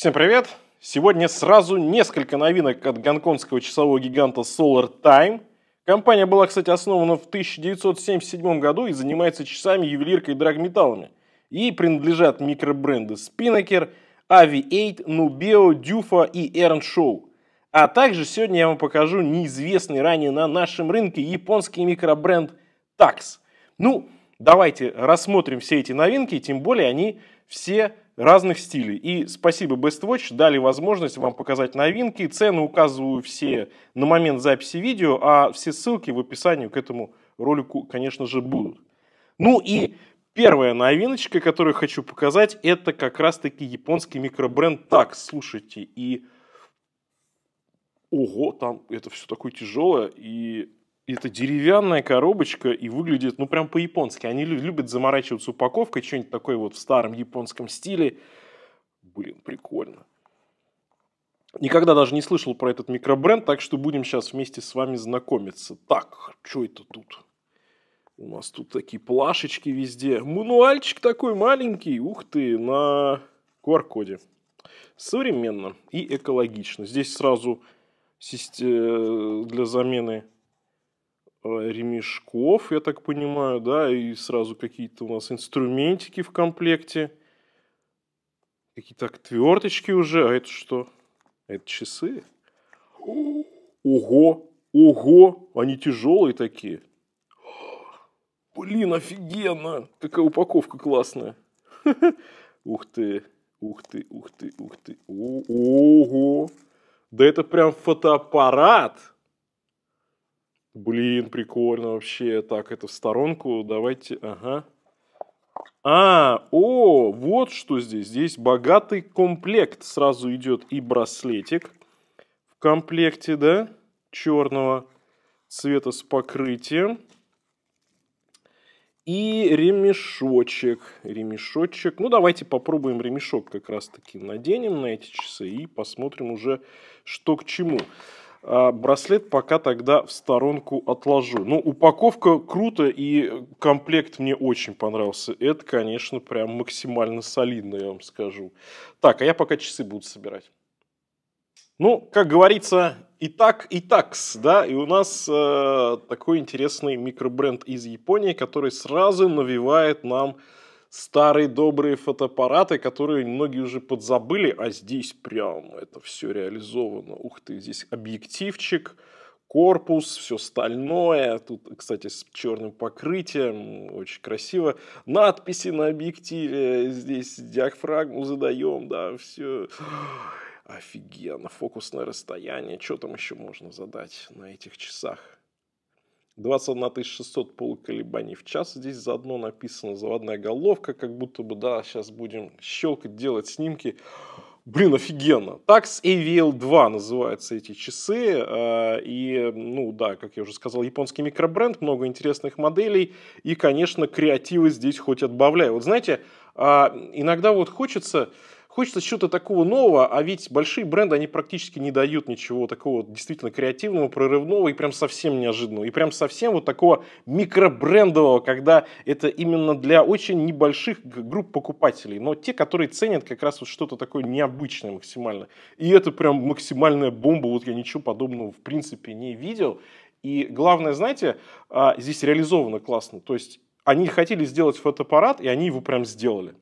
Всем привет! Сегодня сразу несколько новинок от гонконгского часового гиганта Solar Time. Компания была, кстати, основана в 1977 году и занимается часами, ювелиркой и драгметаллами. Ей принадлежат микробренды Spinnaker, Avi8, Nubeo, Dufa и Earn Show. А также сегодня я вам покажу неизвестный ранее на нашем рынке японский микробренд Tax. Ну, давайте рассмотрим все эти новинки, тем более они все разных стилей. И спасибо Bestwatch дали возможность вам показать новинки. Цены указываю все на момент записи видео, а все ссылки в описании к этому ролику, конечно же, будут. Ну и первая новиночка, которую хочу показать, это как раз-таки японский микробренд так Слушайте, и... Ого, там это все такое тяжелое, и это деревянная коробочка и выглядит, ну, прям по-японски. Они любят заморачиваться упаковкой, что-нибудь такое вот в старом японском стиле. Блин, прикольно. Никогда даже не слышал про этот микробренд, так что будем сейчас вместе с вами знакомиться. Так, что это тут? У нас тут такие плашечки везде. Мануальчик такой маленький, ух ты, на QR-коде. Современно и экологично. Здесь сразу для замены Э, ремешков, я так понимаю, да, и сразу какие-то у нас инструментики в комплекте, какие-то отверточки уже, а это что? Это часы? Ого, ого, они тяжелые такие. Блин, офигенно, какая упаковка классная. Ух ты, ух ты, ух ты, ух ты, ого. Да это прям фотоаппарат. Блин, прикольно вообще. Так, это в сторонку. Давайте, ага. А, о, вот что здесь. Здесь богатый комплект. Сразу идет и браслетик в комплекте, да, черного цвета с покрытием. И ремешочек. Ремешочек. Ну, давайте попробуем ремешок как раз-таки наденем на эти часы и посмотрим уже, что к чему. А, браслет пока тогда в сторонку отложу. Ну, упаковка круто, и комплект мне очень понравился. Это, конечно, прям максимально солидно, я вам скажу. Так, а я пока часы буду собирать. Ну, как говорится, и так, и такс, да, и у нас э, такой интересный микробренд из Японии, который сразу навевает нам старые добрые фотоаппараты, которые многие уже подзабыли, а здесь прям это все реализовано. Ух ты, здесь объективчик, корпус, все стальное. Тут, кстати, с черным покрытием, очень красиво. Надписи на объективе, здесь диафрагму задаем, да, все. Офигенно, фокусное расстояние. Что там еще можно задать на этих часах? 21 600 полуколебаний в час. Здесь заодно написана заводная головка, как будто бы, да, сейчас будем щелкать, делать снимки. Блин, офигенно. Tax AVL2 называются эти часы. Э, и, ну да, как я уже сказал, японский микробренд, много интересных моделей. И, конечно, креативы здесь хоть отбавляй. Вот знаете, а, иногда вот хочется Хочется чего-то такого нового, а ведь большие бренды, они практически не дают ничего такого действительно креативного, прорывного и прям совсем неожиданного. И прям совсем вот такого микробрендового, когда это именно для очень небольших групп покупателей, но те, которые ценят как раз вот что-то такое необычное максимально. И это прям максимальная бомба, вот я ничего подобного в принципе не видел. И главное, знаете, а, здесь реализовано классно. То есть они хотели сделать фотоаппарат, и они его прям сделали.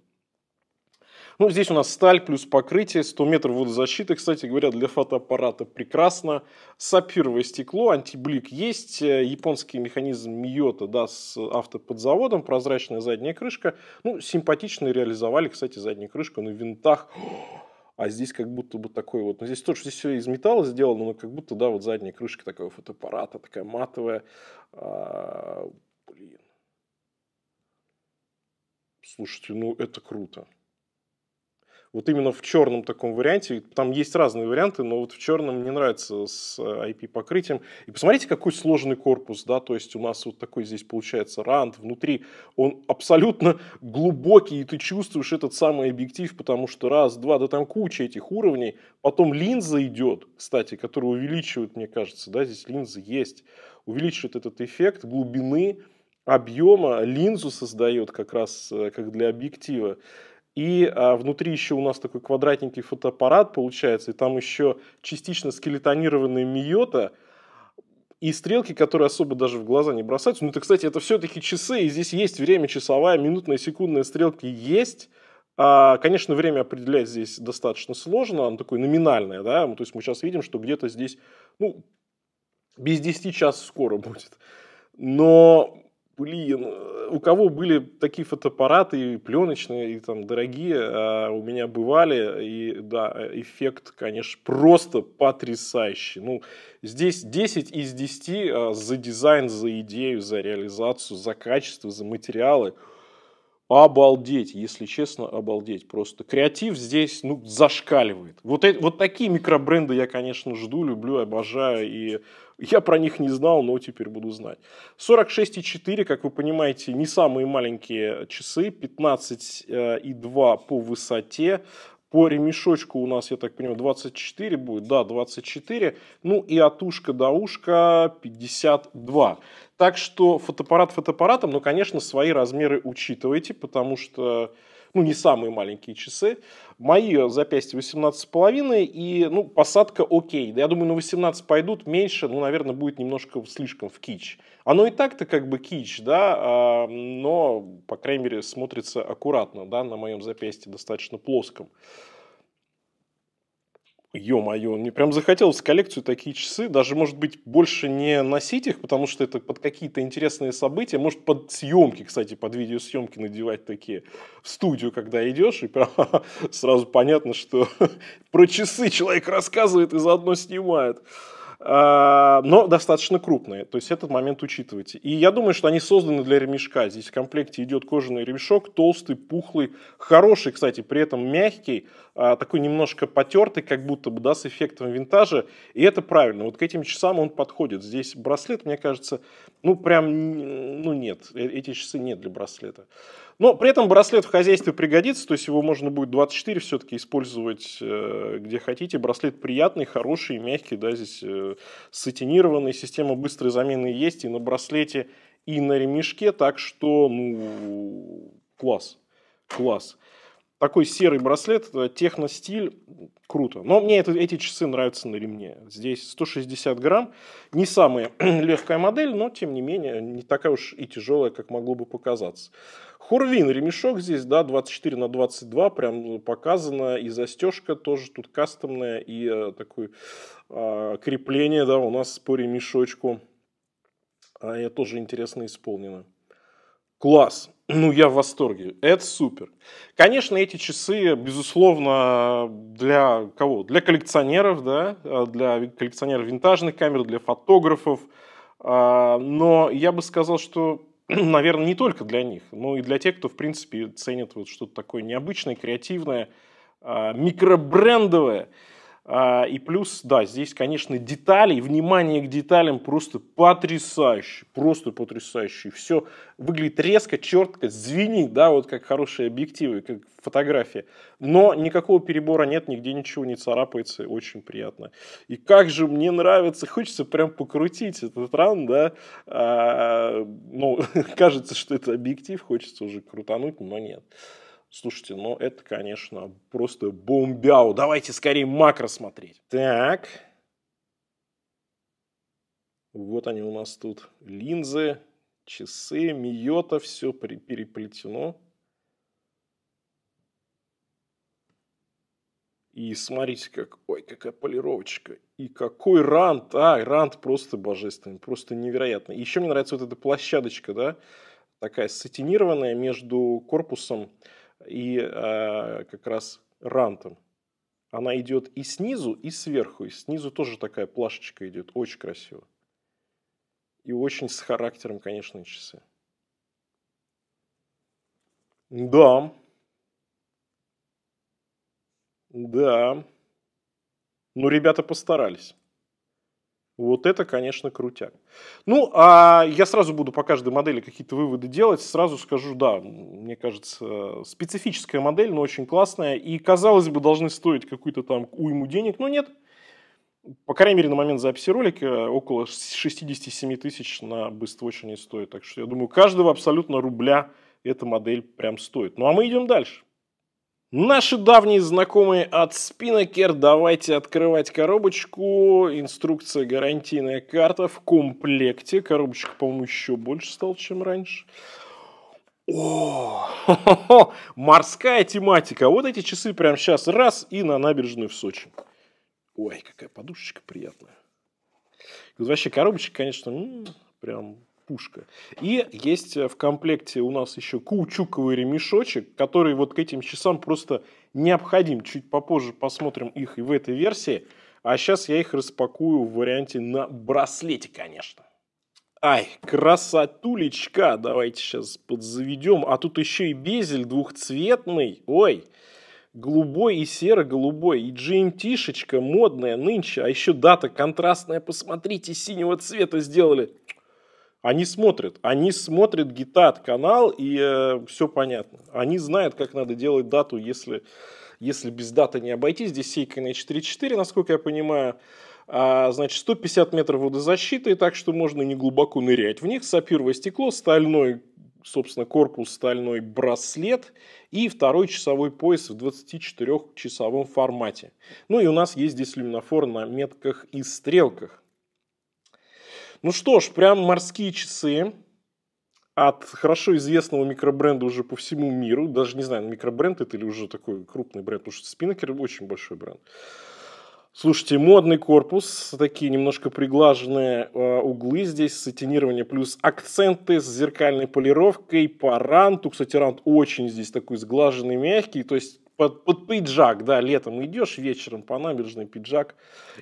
Ну, здесь у нас сталь плюс покрытие, 100 метров водозащиты, кстати говоря, для фотоаппарата прекрасно. Сапировое стекло, антиблик есть, э, японский механизм Миота, да, с автоподзаводом, прозрачная задняя крышка. Ну, симпатично реализовали, кстати, заднюю крышку на винтах. А здесь как будто бы такой вот... Ну, здесь тоже здесь все из металла сделано, но как будто, да, вот задняя крышка такого фотоаппарата, такая матовая. А, блин. Слушайте, ну это круто вот именно в черном таком варианте, там есть разные варианты, но вот в черном мне нравится с э, IP-покрытием. И посмотрите, какой сложный корпус, да, то есть у нас вот такой здесь получается рант внутри, он абсолютно глубокий, и ты чувствуешь этот самый объектив, потому что раз, два, да там куча этих уровней, потом линза идет, кстати, которая увеличивает, мне кажется, да, здесь линза есть, увеличивает этот эффект глубины, объема, линзу создает как раз э, как для объектива. И а, внутри еще у нас такой квадратненький фотоаппарат получается, и там еще частично скелетонированная миота, и стрелки, которые особо даже в глаза не бросаются. Ну, это, кстати, это все-таки часы, и здесь есть время часовая, минутная, секундная стрелки есть. А, конечно, время определять здесь достаточно сложно, оно такое номинальное, да, то есть мы сейчас видим, что где-то здесь, ну, без 10 час скоро будет. Но блин, э, у кого были такие фотоаппараты и пленочные, и там дорогие, а у меня бывали, и да, э, эффект, конечно, просто потрясающий. Ну, здесь 10 из 10 а, за дизайн, за идею, за реализацию, за качество, за материалы. Обалдеть, если честно, обалдеть. Просто креатив здесь ну, зашкаливает. Вот, это, вот такие микробренды я, конечно, жду, люблю, обожаю. И я про них не знал, но теперь буду знать. 46,4, как вы понимаете, не самые маленькие часы. 15,2 э, по высоте. По ремешочку у нас, я так понимаю, 24 будет. Да, 24. Ну и от ушка до ушка 52. Так что фотоаппарат фотоаппаратом, но, конечно, свои размеры учитывайте, потому что ну, не самые маленькие часы. Мои запястья 18,5 и, ну, посадка окей. Я думаю, на 18 пойдут меньше, ну, наверное, будет немножко слишком в кич. Оно и так-то как бы кич, да, а, но, по крайней мере, смотрится аккуратно, да, на моем запястье достаточно плоском. Ё-моё, мне прям захотелось коллекцию такие часы, даже, может быть, больше не носить их, потому что это под какие-то интересные события, может, под съемки, кстати, под видеосъемки надевать такие в студию, когда идешь, и прям сразу понятно, что про часы человек рассказывает и заодно снимает. А, но достаточно крупные. То есть этот момент учитывайте. И я думаю, что они созданы для ремешка. Здесь в комплекте идет кожаный ремешок, толстый, пухлый, хороший, кстати, при этом мягкий, а, такой немножко потертый, как будто бы, да, с эффектом винтажа. И это правильно. Вот к этим часам он подходит. Здесь браслет, мне кажется, ну прям, ну нет, э, эти часы нет для браслета. Но при этом браслет в хозяйстве пригодится, то есть его можно будет 24 все-таки использовать э, где хотите. Браслет приятный, хороший, мягкий, да, здесь э, сатинированный, система быстрой замены есть и на браслете, и на ремешке, так что, ну, класс, класс такой серый браслет, техно стиль, круто. Но мне это, эти часы нравятся на ремне. Здесь 160 грамм, не самая легкая модель, но тем не менее не такая уж и тяжелая, как могло бы показаться. Хурвин ремешок здесь, да, 24 на 22, прям показано, и застежка тоже тут кастомная, и э, такое э, а, крепление, да, у нас по ремешочку, а я тоже интересно исполнено. Класс. Ну, я в восторге. Это супер. Конечно, эти часы, безусловно, для кого? Для коллекционеров, да, э, для коллекционеров винтажных камер, для фотографов. А, но я бы сказал, что, наверное, не только для них, но и для тех, кто, в принципе, ценит вот что-то такое необычное, креативное, а, микробрендовое. А, и плюс, да, здесь, конечно, детали, внимание к деталям просто потрясающе, просто потрясающе. Все выглядит резко, четко, звенит, да, вот как хорошие объективы, как фотография. Но никакого перебора нет, нигде ничего не царапается, очень приятно. И как же мне нравится, хочется прям покрутить этот ран, да. А, ну, кажется, что это объектив, хочется уже крутануть, но нет. Слушайте, ну это, конечно, просто бомбяу. Давайте скорее макро смотреть. Так. Вот они у нас тут. Линзы, часы, Миота, все переплетено. И смотрите, как, ой, какая полировочка. И какой рант. А, рант просто божественный, просто невероятно. еще мне нравится вот эта площадочка, да, такая сатинированная между корпусом и э, как раз рантом. Она идет и снизу, и сверху. И снизу тоже такая плашечка идет. Очень красиво. И очень с характером, конечно, часы. Да. Да. Ну, ребята постарались. Вот это, конечно, крутяк. Ну, а я сразу буду по каждой модели какие-то выводы делать. Сразу скажу, да, мне кажется, специфическая модель, но очень классная. И, казалось бы, должны стоить какую-то там уйму денег, но нет. По крайней мере, на момент записи ролика около 67 тысяч на быствочине стоит. Так что я думаю, каждого абсолютно рубля эта модель прям стоит. Ну, а мы идем дальше. Наши давние знакомые от Spinnaker. давайте открывать коробочку. Инструкция, гарантийная карта в комплекте. Коробочка, по-моему, еще больше стала, чем раньше. О, морская тематика. Вот эти часы прямо сейчас раз и на набережную в Сочи. Ой, какая подушечка приятная. Вообще коробочка, конечно, прям пушка. И есть э, в комплекте у нас еще каучуковый ремешочек, который вот к этим часам просто необходим. Чуть попозже посмотрим их и в этой версии. А сейчас я их распакую в варианте на браслете, конечно. Ай, красотулечка, давайте сейчас подзаведем. А тут еще и безель двухцветный, ой, голубой и серо-голубой, и GMT-шечка модная нынче, а еще дата контрастная, посмотрите, синего цвета сделали. Они смотрят, они смотрят гитат канал и э, все понятно. Они знают, как надо делать дату, если, если без даты не обойтись. Здесь сейка на 4.4, насколько я понимаю. А, значит, 150 метров водозащиты, так что можно не глубоко нырять в них. Сапировое стекло, стальной, собственно, корпус, стальной браслет и второй часовой пояс в 24-часовом формате. Ну и у нас есть здесь люминофор на метках и стрелках. Ну что ж, прям морские часы от хорошо известного микробренда уже по всему миру. Даже не знаю, микробренд это или уже такой крупный бренд, потому что Спинакер очень большой бренд. Слушайте, модный корпус, такие немножко приглаженные э, углы здесь, сатинирование плюс акценты с зеркальной полировкой по ранту. Ну, кстати, рант очень здесь такой сглаженный, мягкий, то есть под, под пиджак, да, летом идешь, вечером по набережной пиджак.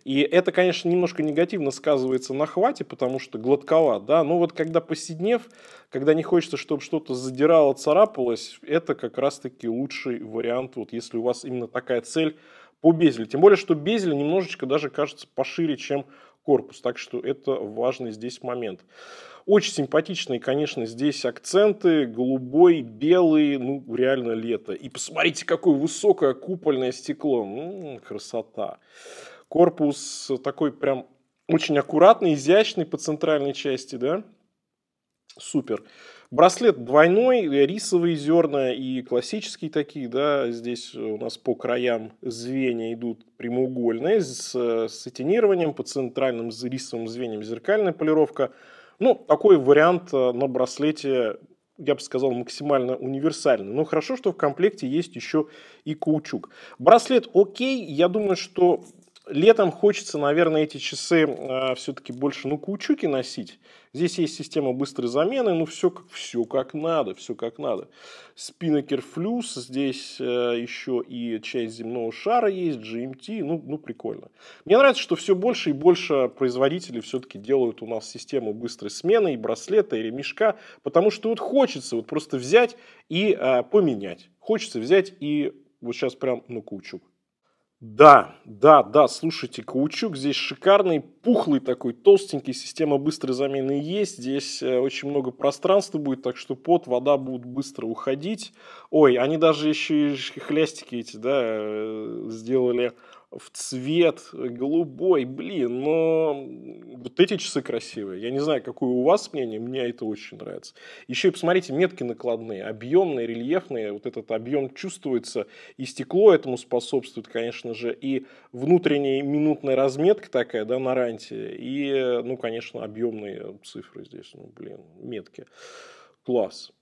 И это, конечно, немножко негативно сказывается на хвате, потому что гладковат, да. Но вот когда поседнев, когда не хочется, чтобы что-то задирало, царапалось, это как раз-таки лучший вариант, вот если у вас именно такая цель по безелю. Тем более, что безель немножечко даже кажется пошире, чем корпус. Так что это важный здесь момент. Очень симпатичные, конечно, здесь акценты, голубой, белый, ну, реально лето. И посмотрите, какое высокое купольное стекло, ну, красота. Корпус такой прям очень аккуратный, изящный по центральной части, да? Супер. Браслет двойной, рисовые зерна и классические такие, да, здесь у нас по краям звенья идут прямоугольные с э, сатинированием, по центральным рисовым звеньям зеркальная полировка – ну, такой вариант э, на браслете я бы сказал, максимально универсальный. Но хорошо, что в комплекте есть еще и каучук. Браслет окей, я думаю, что Летом хочется, наверное, эти часы э, а, все-таки больше ну кучуки носить. Здесь есть система быстрой замены, ну все как, все как надо, все как надо. Спинакер флюс, здесь э, еще и часть земного шара есть, GMT, ну, ну прикольно. Мне нравится, что все больше и больше производителей все-таки делают у нас систему быстрой смены, и браслета, и ремешка, потому что вот хочется вот просто взять и э, поменять. Хочется взять и вот сейчас прям ну каучук. Да, да, да, слушайте, каучук здесь шикарный, пухлый такой, толстенький, система быстрой замены есть, здесь э, очень много пространства будет, так что пот, вода будут быстро уходить. Ой, они даже еще и хлястики эти, да, э, сделали в цвет голубой, блин, но вот эти часы красивые. Я не знаю, какое у вас мнение, мне это очень нравится. Еще и посмотрите, метки накладные, объемные, рельефные, вот этот объем чувствуется, и стекло этому способствует, конечно же, и внутренняя минутная разметка такая, да, на ранте, и, э, ну, конечно, объемные цифры здесь, ну, блин, метки. Класс.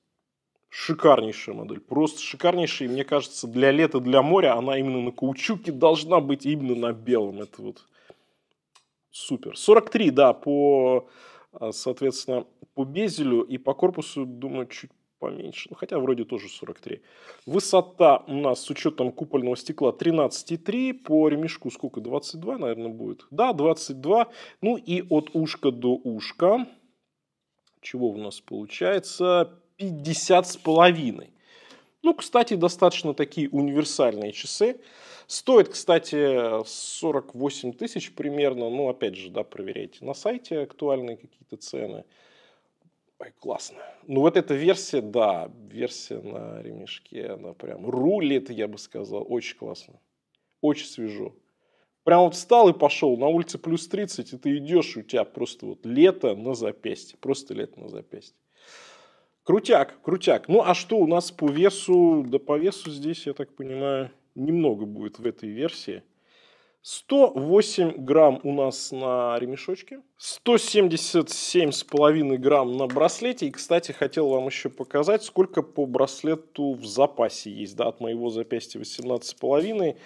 Шикарнейшая модель, просто шикарнейшая. И мне кажется, для лета, для моря она именно на каучуке должна быть, именно на белом. Это вот супер. 43, да, по, а, соответственно, по безелю и по корпусу, думаю, чуть поменьше. Ну, хотя вроде тоже 43. Высота у нас с учетом купольного стекла 13,3. По ремешку сколько? 22, наверное, будет. Да, 22. Ну и от ушка до ушка. Чего у нас получается? 50 с половиной. Ну, кстати, достаточно такие универсальные часы. Стоит, кстати, 48 тысяч примерно. Ну, опять же, да, проверяйте на сайте актуальные какие-то цены. Ой, классно. Ну, вот эта версия, да, версия на ремешке, она прям рулит, я бы сказал. Очень классно. Очень свежо. Прям вот встал и пошел, на улице плюс 30, и ты идешь, и у тебя просто вот лето на запястье, просто лето на запястье. Крутяк, крутяк. Ну, а что у нас по весу? Да по весу здесь, я так понимаю, немного будет в этой версии. 108 грамм у нас на ремешочке, 177,5 грамм на браслете. И, кстати, хотел вам еще показать, сколько по браслету в запасе есть. Да, от моего запястья 18,5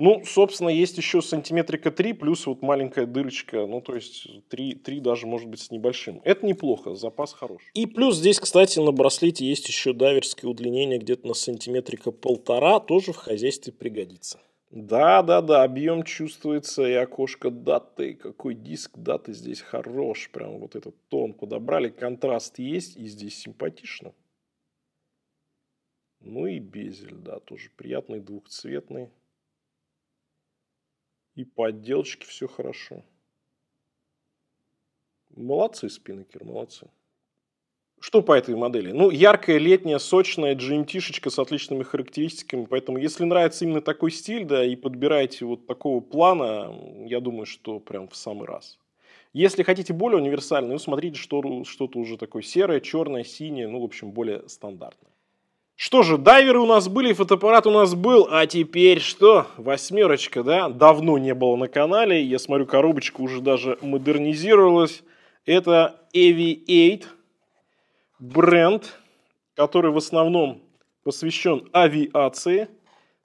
ну, собственно, есть еще сантиметрика 3, плюс вот маленькая дырочка, ну, то есть 3, 3 даже, может быть, с небольшим. Это неплохо, запас хороший. И плюс здесь, кстати, на браслете есть еще дайверское удлинение где-то на сантиметрика полтора, тоже в хозяйстве пригодится. Да, да, да, объем чувствуется и окошко даты, какой диск даты здесь хорош, прям вот этот тон подобрали, контраст есть и здесь симпатично. Ну и безель, да, тоже приятный двухцветный и по отделочке все хорошо. Молодцы, спиннекер, молодцы. Что по этой модели? Ну, яркая, летняя, сочная GMT-шечка с отличными характеристиками. Поэтому, если нравится именно такой стиль, да, и подбираете вот такого плана, я думаю, что прям в самый раз. Если хотите более универсальный, ну, смотрите что, что-то уже такое серое, черное, синее, ну, в общем, более стандартное. Что же, дайверы у нас были, фотоаппарат у нас был, а теперь что? Восьмерочка, да? Давно не было на канале, я смотрю, коробочка уже даже модернизировалась. Это AV8 бренд, который в основном посвящен авиации.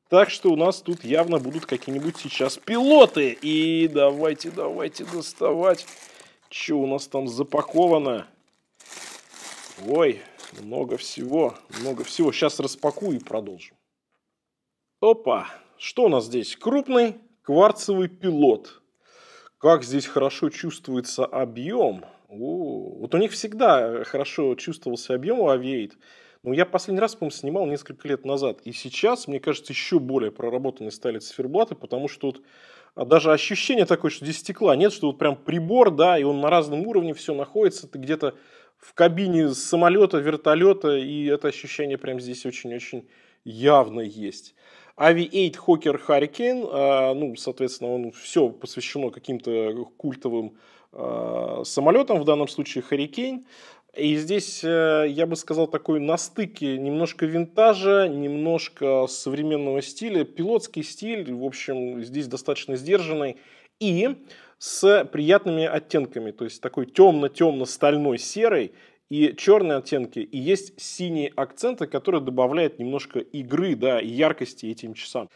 Так что у нас тут явно будут какие-нибудь сейчас пилоты. И давайте, давайте доставать. Что у нас там запаковано? Ой, много всего, много всего. Сейчас распакую и продолжим. Опа! Что у нас здесь? Крупный кварцевый пилот. Как здесь хорошо чувствуется объем. О, вот у них всегда хорошо чувствовался объем у Aviate. Но ну, я последний раз, по-моему, снимал несколько лет назад. И сейчас, мне кажется, еще более проработаны стали циферблаты, потому что вот а, даже ощущение такое, что здесь стекла нет, что вот прям прибор, да, и он на разном уровне все находится, ты где-то в кабине самолета, вертолета, и это ощущение прям здесь очень-очень явно есть. Ави 8 Хокер Харрикен, а, ну, соответственно, он все посвящено каким-то культовым а, самолетам, в данном случае Харрикен. И здесь, э, я бы сказал, такой на стыке немножко винтажа, немножко современного стиля, пилотский стиль, в общем, здесь достаточно сдержанный. И с приятными оттенками, то есть такой темно-темно-стальной серой и черные оттенки, и есть синие акценты, которые добавляют немножко игры, да, и яркости этим часам.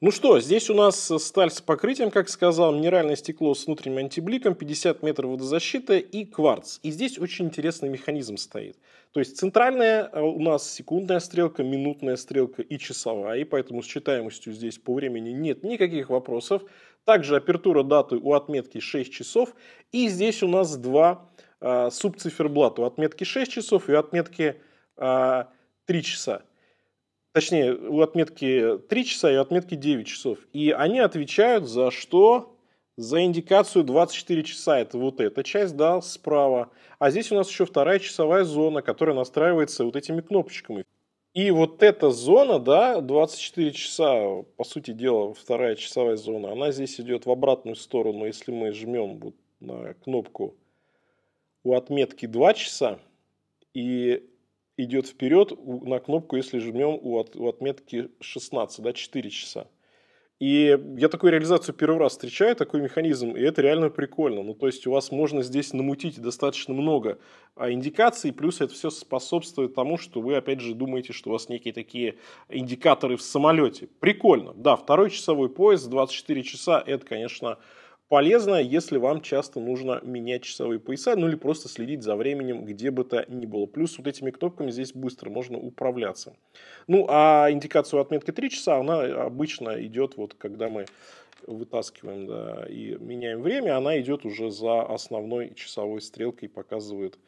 Ну что, здесь у нас сталь с покрытием, как сказал, минеральное стекло с внутренним антибликом, 50 метров водозащиты и кварц. И здесь очень интересный механизм стоит. То есть центральная э, у нас секундная стрелка, минутная стрелка и часовая, и поэтому с читаемостью здесь по времени нет никаких вопросов. Также апертура даты у отметки 6 часов. И здесь у нас два э, субциферблата у отметки 6 часов и у отметки э, а, 3 часа. Точнее, у отметки 3 часа и у отметки 9 часов. И они отвечают за что? За индикацию 24 часа. Это вот эта часть, да, справа. А здесь у нас еще вторая часовая зона, которая настраивается вот этими кнопочками. И вот эта зона, да, 24 часа, по сути дела, вторая часовая зона, она здесь идет в обратную сторону. Если мы жмем вот на кнопку у отметки 2 часа и идет вперед на кнопку, если жмем у, от, у отметки 16, да, 4 часа. И я такую реализацию первый раз встречаю, такой механизм, и это реально прикольно. Ну, то есть у вас можно здесь намутить достаточно много а, индикаций, плюс это все способствует тому, что вы, опять же, думаете, что у вас некие такие индикаторы в самолете. Прикольно. Да, второй часовой поезд, 24 часа, это, конечно, полезно, если вам часто нужно менять часовые пояса, ну или просто следить за временем, где бы то ни было. Плюс вот этими кнопками здесь быстро можно управляться. Ну, а индикацию отметки 3 часа, она обычно идет вот когда мы вытаскиваем да, и меняем время, она идет уже за основной часовой стрелкой, показывает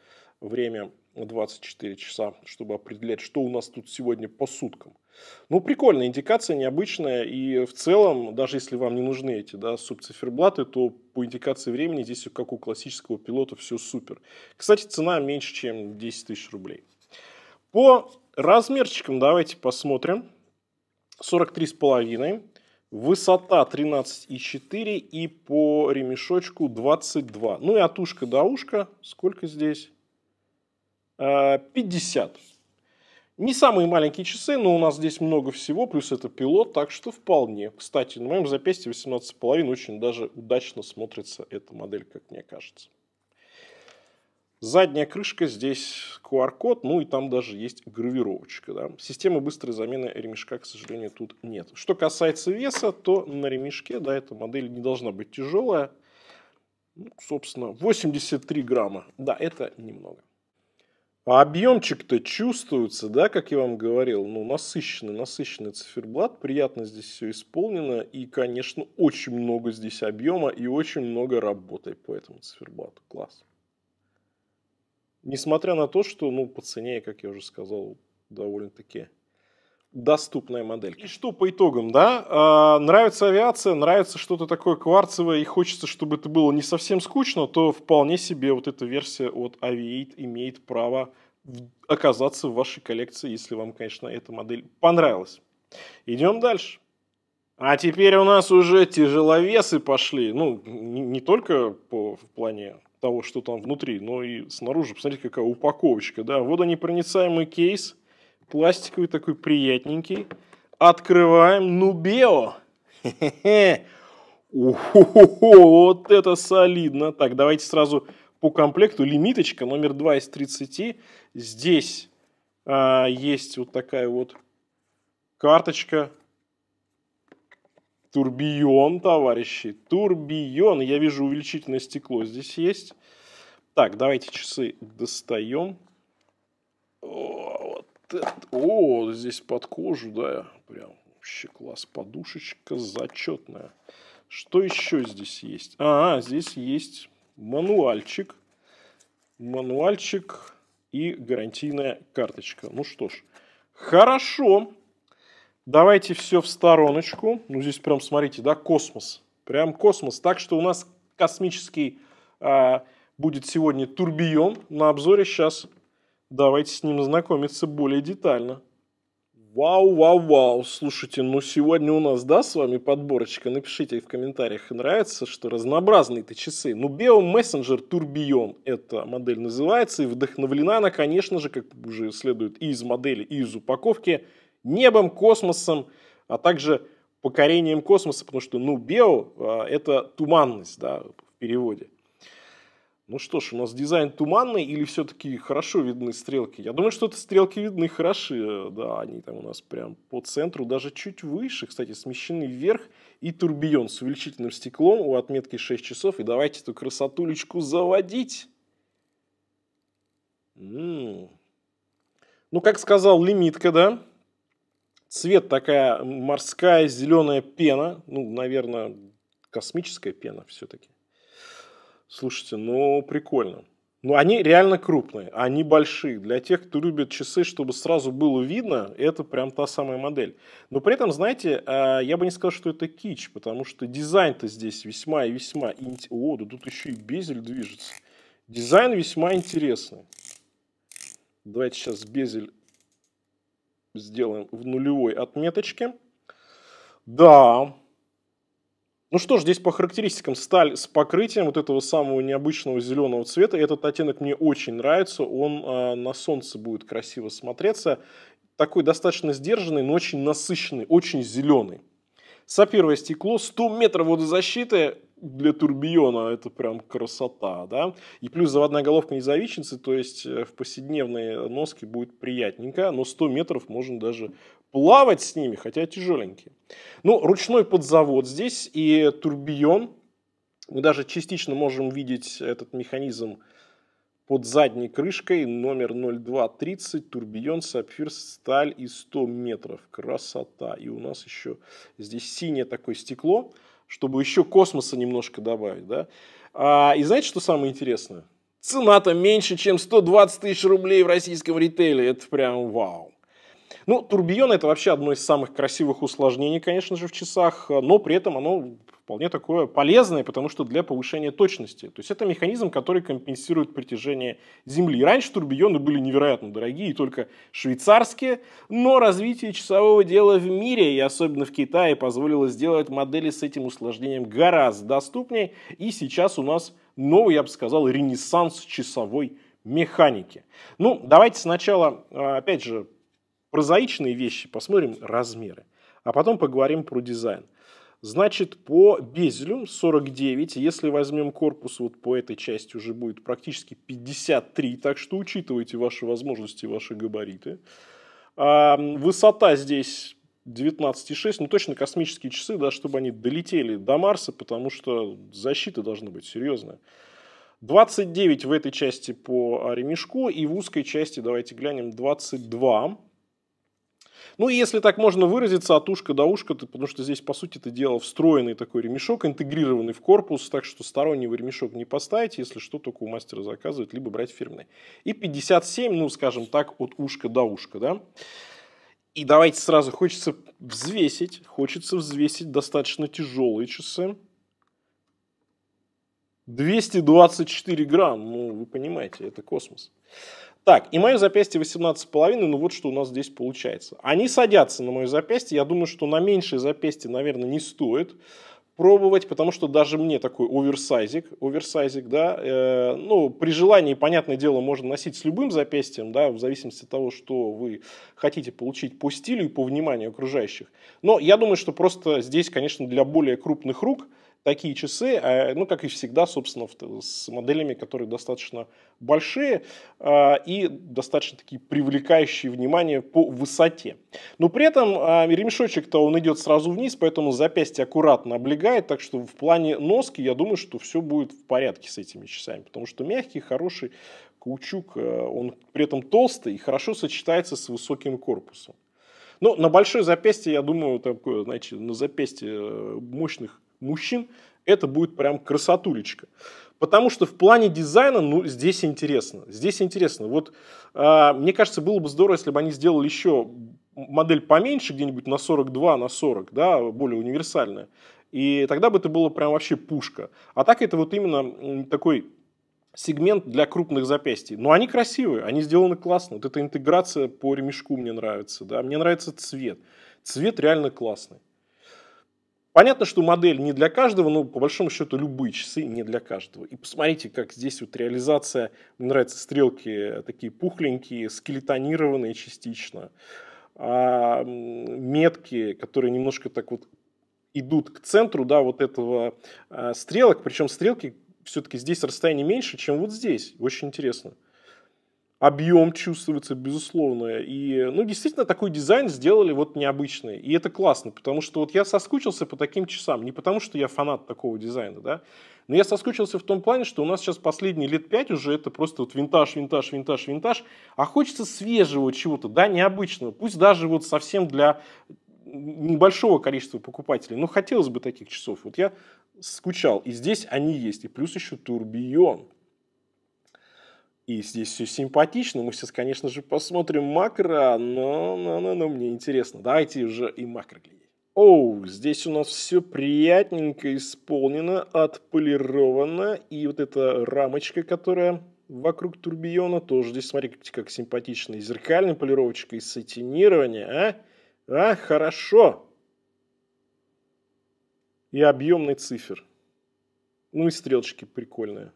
время 24 часа, чтобы определять, что у нас тут сегодня по суткам. Ну, прикольная индикация, необычная, и в целом, даже если вам не нужны эти да, субциферблаты, то по индикации времени здесь, как у классического пилота, все супер. Кстати, цена меньше, чем 10 тысяч рублей. По размерчикам давайте посмотрим. 43,5, высота 13,4 и по ремешочку 22. Ну и от ушка до ушка сколько здесь? 50. А, не самые маленькие часы, но у нас здесь много всего, плюс это пилот, так что вполне. Кстати, на моем запястье 18,5 очень даже удачно смотрится эта модель, как мне кажется. Задняя крышка, здесь QR-код, ну и там даже есть гравировочка. Да? Системы быстрой замены ремешка, к сожалению, тут нет. Что касается веса, то на ремешке, да, эта модель не должна быть тяжелая. Ну, собственно, 83 грамма. Да, это немного. А объемчик-то чувствуется, да, как я вам говорил, ну, насыщенный, насыщенный циферблат, приятно здесь все исполнено, и, конечно, очень много здесь объема и очень много работы по этому циферблату. Класс. Несмотря на то, что, ну, по цене, как я уже сказал, довольно-таки доступная модель. И что по итогам, да? Э, нравится авиация, нравится что-то такое кварцевое, и хочется, чтобы это было не совсем скучно, то вполне себе вот эта версия от Aviate имеет право оказаться в вашей коллекции, если вам, конечно, эта модель понравилась. Идем дальше. А теперь у нас уже тяжеловесы пошли. Ну, не, не только по, в плане того, что там внутри, но и снаружи. Посмотрите, какая упаковочка, да? Водонепроницаемый кейс – пластиковый такой приятненький. Открываем Нубео. Вот это солидно. Так, давайте сразу по комплекту. Лимиточка номер 2 из 30. Здесь а, есть вот такая вот карточка. Турбион, товарищи. Турбион. Я вижу увеличительное стекло здесь есть. Так, давайте часы достаем. О, о, здесь под кожу, да, прям вообще класс. Подушечка зачетная. Что еще здесь есть? А, а здесь есть мануальчик. Мануальчик и гарантийная карточка. Ну что ж, хорошо. Давайте все в стороночку. Ну, здесь прям, смотрите, да, космос. Прям космос. Так что у нас космический а, будет сегодня турбион на обзоре. Сейчас Давайте с ним знакомиться более детально. Вау, вау, вау. Слушайте, ну сегодня у нас, да, с вами подборочка? Напишите в комментариях, нравится, что разнообразные-то часы. Ну, Bio Messenger Tourbillon эта модель называется, и вдохновлена она, конечно же, как уже следует и из модели, и из упаковки, небом, космосом, а также покорением космоса, потому что, ну, Био а, – это туманность, да, в переводе. Ну что ж, у нас дизайн туманный или все-таки хорошо видны стрелки? Я думаю, что это стрелки видны хороши. Да, они там у нас прям по центру, даже чуть выше, кстати, смещены вверх. И турбион с увеличительным стеклом у отметки 6 часов. И давайте эту красотулечку заводить. М -м -м. Ну, как сказал, лимитка, да? Цвет такая морская зеленая пена. Ну, наверное, космическая пена все-таки. Слушайте, ну прикольно. Ну, они реально крупные, они большие. Для тех, кто любит часы, чтобы сразу было видно, это прям та самая модель. Но при этом, знаете, а, я бы не сказал, что это кич, потому что дизайн-то здесь весьма и весьма... О, да тут еще и безель движется. Дизайн весьма интересный. Давайте сейчас безель сделаем в нулевой отметочке. Да, ну что ж, здесь по характеристикам сталь с покрытием вот этого самого необычного зеленого цвета. Этот оттенок мне очень нравится, он э, на солнце будет красиво смотреться. Такой достаточно сдержанный, но очень насыщенный, очень зеленый. Сапировое стекло, 100 метров водозащиты, для турбиона это прям красота, да. И плюс заводная головка независимцы, то есть э, в повседневной носке будет приятненько, но 100 метров можно даже плавать с ними, хотя тяжеленькие. Ну, ручной подзавод здесь и турбион. Мы даже частично можем видеть этот механизм под задней крышкой номер 0230, турбион, сапфир, сталь и 100 метров. Красота. И у нас еще здесь синее такое стекло, чтобы еще космоса немножко добавить. Да? А, и знаете, что самое интересное? Цена-то меньше, чем 120 тысяч рублей в российском ритейле. Это прям вау. Ну, турбион это вообще одно из самых красивых усложнений, конечно же, в часах, но при этом оно вполне такое полезное, потому что для повышения точности. То есть это механизм, который компенсирует притяжение Земли. Раньше турбионы были невероятно дорогие, только швейцарские, но развитие часового дела в мире, и особенно в Китае, позволило сделать модели с этим усложнением гораздо доступнее. И сейчас у нас новый, я бы сказал, ренессанс часовой механики. Ну, давайте сначала, а, опять же, прозаичные вещи, посмотрим размеры. А потом поговорим про дизайн. Значит, по безелю 49, если возьмем корпус, вот по этой части уже будет практически 53, так что учитывайте ваши возможности, ваши габариты. А, высота здесь 19,6, ну точно космические часы, да, чтобы они долетели до Марса, потому что защита должна быть серьезная. 29 в этой части по ремешку и в узкой части, давайте глянем, 22. Ну если так можно выразиться, от ушка до ушка, потому что здесь, по сути, это дело встроенный такой ремешок, интегрированный в корпус, так что стороннего ремешок не поставите, если что, только у мастера заказывать, либо брать фирменный. И 57, ну, скажем так, от ушка до ушка, да. И давайте сразу хочется взвесить, хочется взвесить достаточно тяжелые часы. 224 грамм, ну, вы понимаете, это космос. Так, и мое запястье 18,5, ну вот что у нас здесь получается. Они садятся на мое запястье, я думаю, что на меньшее запястье, наверное, не стоит пробовать, потому что даже мне такой оверсайзик, оверсайзик, да, э, ну, при желании, понятное дело, можно носить с любым запястьем, да, в зависимости от того, что вы хотите получить по стилю и по вниманию окружающих. Но я думаю, что просто здесь, конечно, для более крупных рук – такие часы, э, ну, как и всегда, собственно, с моделями, которые достаточно большие э, и достаточно такие привлекающие внимание по высоте. Но при этом э, ремешочек-то он идет сразу вниз, поэтому запястье аккуратно облегает, так что в плане носки, я думаю, что все будет в порядке с этими часами, потому что мягкий, хороший каучук, он при этом толстый и хорошо сочетается с высоким корпусом. Но на большое запястье, я думаю, такое, знаете, на запястье мощных мужчин, это будет прям красотулечка. Потому что в плане дизайна, ну, здесь интересно. Здесь интересно. Вот, э, мне кажется, было бы здорово, если бы они сделали еще модель поменьше, где-нибудь на 42, на 40, да, более универсальная. И тогда бы это было прям вообще пушка. А так это вот именно такой сегмент для крупных запястий. Но они красивые, они сделаны классно. Вот эта интеграция по ремешку мне нравится, да, мне нравится цвет. Цвет реально классный. Понятно, что модель не для каждого, но по большому счету любые часы не для каждого. И посмотрите, как здесь вот реализация, мне нравятся стрелки э, такие пухленькие, скелетонированные частично, а метки, которые немножко так вот идут к центру, да, вот этого э, стрелок, причем стрелки все-таки здесь расстояние меньше, чем вот здесь. Очень интересно объем чувствуется, безусловно. И, ну, действительно, такой дизайн сделали вот необычный. И это классно, потому что вот я соскучился по таким часам. Не потому, что я фанат такого дизайна, да, но я соскучился в том плане, что у нас сейчас последние лет пять уже это просто вот винтаж, винтаж, винтаж, винтаж. А хочется свежего чего-то, да, необычного. Пусть даже вот совсем для небольшого количества покупателей. Но хотелось бы таких часов. Вот я скучал. И здесь они есть. И плюс еще турбион. И здесь все симпатично. Мы сейчас, конечно же, посмотрим макро, но, но, но, но мне интересно. Давайте уже и макро глядеть. Оу, здесь у нас все приятненько исполнено, отполировано. И вот эта рамочка, которая вокруг турбиона, тоже здесь, смотри, как, как симпатично. И зеркальная полировочка, и сатинирование, а? А, хорошо. И объемный цифер. Ну и стрелочки прикольные.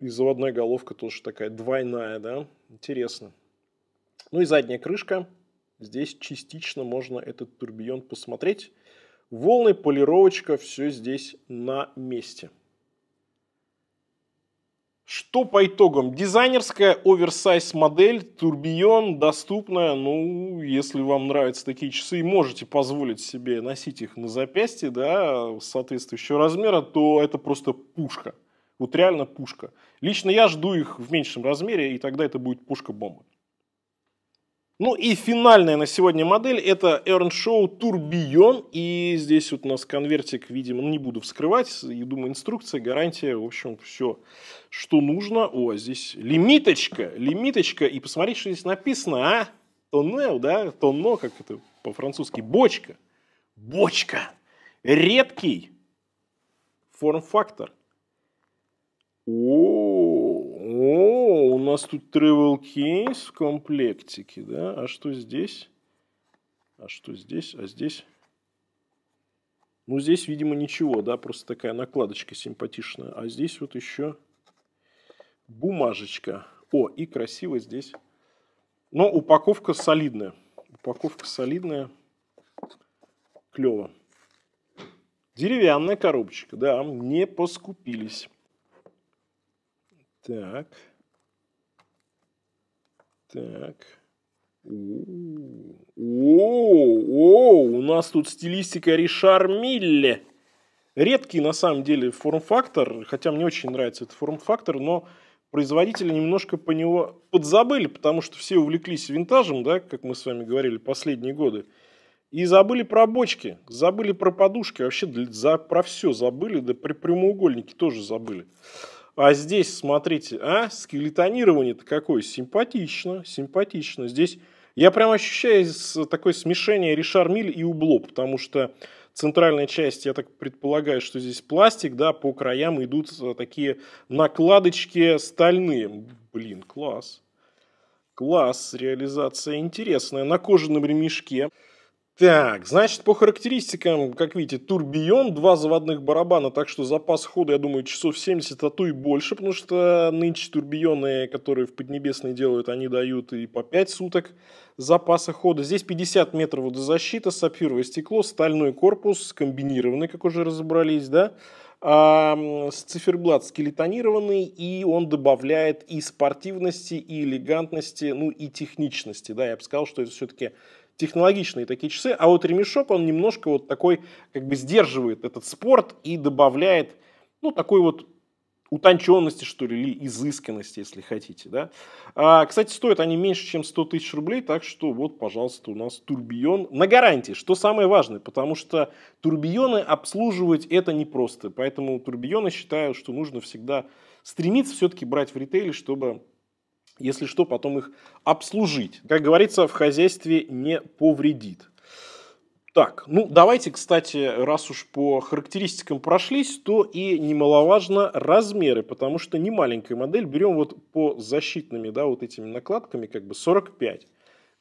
И заводная головка тоже такая двойная, да? Интересно. Ну и задняя крышка. Здесь частично можно этот турбион посмотреть. Волны, полировочка, все здесь на месте. Что по итогам? Дизайнерская оверсайз модель, турбион, доступная. Ну, если вам нравятся такие часы и можете позволить себе носить их на запястье, да, соответствующего размера, то это просто пушка. Вот реально пушка. Лично я жду их в меньшем размере, и тогда это будет пушка-бомба. Ну и финальная на сегодня модель это Earnshaw Tourbillon. И здесь вот у нас конвертик, видимо, не буду вскрывать. Я думаю, инструкция, гарантия, в общем, все, что нужно. О, здесь лимиточка, лимиточка. И посмотри, что здесь написано, а? Тоннел, да? Тонно, как это по-французски. Бочка. Бочка. Редкий форм-фактор. О, о, у нас тут travel кейс в комплектике, да? А что здесь? А что здесь? А здесь? Ну, здесь, видимо, ничего, да? Просто такая накладочка симпатичная. А здесь вот еще бумажечка. О, и красиво здесь. Но упаковка солидная. Упаковка солидная. Клево. Деревянная коробочка, да, не поскупились. Так. Так. о, о, у нас тут стилистика Ришар Милле. Редкий на самом деле форм-фактор, хотя мне очень нравится этот форм-фактор, но производители немножко по него подзабыли, потому что все увлеклись винтажем, да, как мы с вами говорили последние годы, и забыли про бочки, забыли про подушки, вообще для, за, про все забыли, да при прямоугольнике тоже забыли. А здесь, смотрите, а, скелетонирование-то какое симпатично, симпатично. Здесь я прям ощущаю э, такое смешение Ришар и Убло, потому что центральная часть, я так предполагаю, что здесь пластик, да, по краям идут э, такие накладочки стальные. Блин, класс. Класс, реализация интересная. На кожаном ремешке. Так, значит, по характеристикам, как видите, турбион, два заводных барабана, так что запас хода, я думаю, часов 70, а то и больше, потому что нынче турбионы, которые в Поднебесной делают, они дают и по 5 суток запаса хода. Здесь 50 метров водозащита, сапфировое стекло, стальной корпус, комбинированный, как уже разобрались, да, а, с циферблат скелетонированный, и он добавляет и спортивности, и элегантности, ну и техничности, да, я бы сказал, что это все-таки технологичные такие часы, а вот ремешок, он немножко вот такой, как бы сдерживает этот спорт и добавляет, ну, такой вот утонченности, что ли, или изысканности, если хотите. Да? А, кстати, стоят они меньше, чем 100 тысяч рублей, так что вот, пожалуйста, у нас турбион на гарантии, что самое важное, потому что турбионы обслуживать это непросто, поэтому турбионы считаю, что нужно всегда стремиться все-таки брать в ритейле, чтобы если что, потом их обслужить. Как говорится, в хозяйстве не повредит. Так, ну давайте, кстати, раз уж по характеристикам прошлись, то и немаловажно размеры, потому что не маленькая модель. Берем вот по защитными, да, вот этими накладками, как бы 45.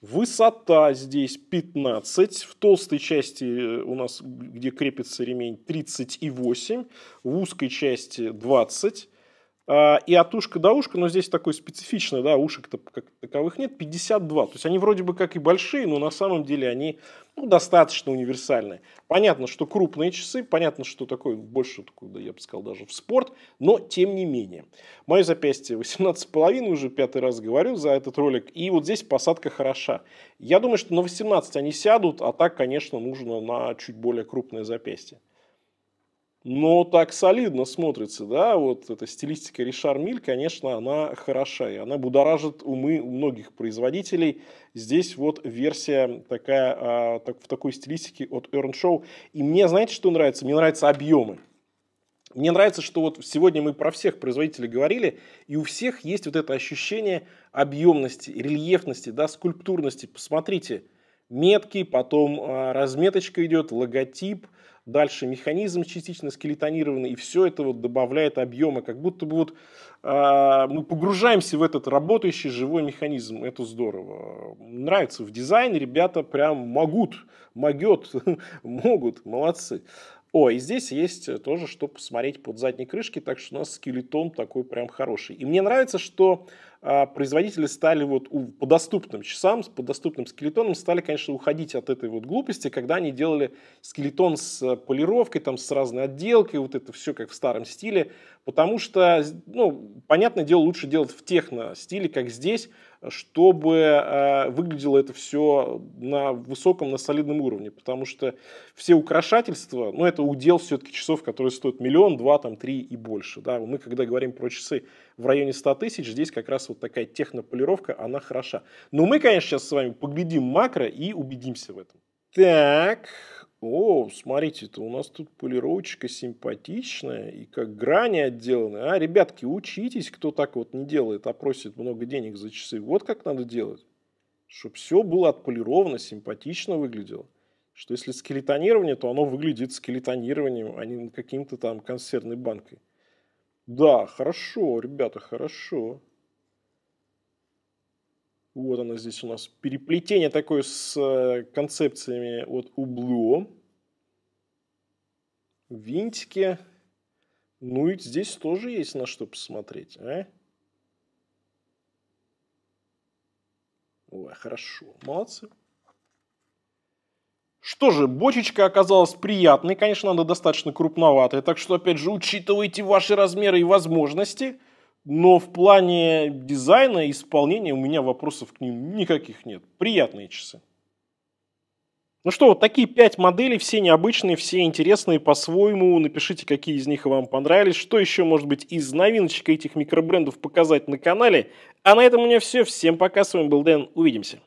Высота здесь 15, в толстой части э, у нас, где крепится ремень, 38, в узкой части 20, а, и от ушка до ушка, но здесь такой специфичный, да, ушек-то как таковых нет, 52. То есть они вроде бы как и большие, но на самом деле они ну, достаточно универсальные. Понятно, что крупные часы, понятно, что такой больше, такой, я бы сказал, даже в спорт, но тем не менее. Мое запястье 18,5, уже пятый раз говорю за этот ролик, и вот здесь посадка хороша. Я думаю, что на 18 они сядут, а так, конечно, нужно на чуть более крупное запястье но так солидно смотрится, да, вот эта стилистика Ришар Миль, конечно, она хороша, и она будоражит умы многих производителей. Здесь вот версия такая, а, так, в такой стилистике от Earn Show. И мне, знаете, что нравится? Мне нравятся объемы. Мне нравится, что вот сегодня мы про всех производителей говорили, и у всех есть вот это ощущение объемности, рельефности, да, скульптурности. Посмотрите, метки, потом а, разметочка идет, логотип – дальше механизм частично скелетонированный, и все это вот добавляет объема, как будто бы вот э, мы погружаемся в этот работающий живой механизм, это здорово. Нравится в дизайн ребята прям могут, могет, могут, молодцы. О, и здесь есть тоже что посмотреть под задней крышки, так что у нас скелетон такой прям хороший. И мне нравится, что а производители стали вот по доступным часам, по доступным скелетонам стали, конечно, уходить от этой вот глупости, когда они делали скелетон с э, полировкой, там, с разной отделкой, вот это все как в старом стиле, потому что, ну, понятное дело, лучше делать в техно-стиле, как здесь, чтобы э, выглядело это все на высоком, на солидном уровне. Потому что все украшательства, ну, это удел все-таки часов, которые стоят миллион, два, там, три и больше. Да? Мы, когда говорим про часы в районе 100 тысяч, здесь как раз вот такая технополировка, она хороша. Но мы, конечно, сейчас с вами поглядим макро и убедимся в этом. Так, о, смотрите-то, у нас тут полировочка симпатичная и как грани отделаны. А, ребятки, учитесь, кто так вот не делает, а просит много денег за часы. Вот как надо делать, чтобы все было отполировано, симпатично выглядело. Что если скелетонирование, то оно выглядит скелетонированием, а не каким-то там консервной банкой. Да, хорошо, ребята, хорошо. Вот оно здесь у нас. Переплетение такое с э, концепциями от Ублю, Винтики. Ну и здесь тоже есть на что посмотреть. А? Ой, хорошо. Молодцы. Что же, бочечка оказалась приятной, конечно, она достаточно крупноватая, так что, опять же, учитывайте ваши размеры и возможности – но в плане дизайна и исполнения у меня вопросов к ним никаких нет. Приятные часы. Ну что, вот такие пять моделей, все необычные, все интересные по-своему. Напишите, какие из них вам понравились. Что еще, может быть, из новиночек этих микробрендов показать на канале. А на этом у меня все. Всем пока, с вами был Дэн, увидимся.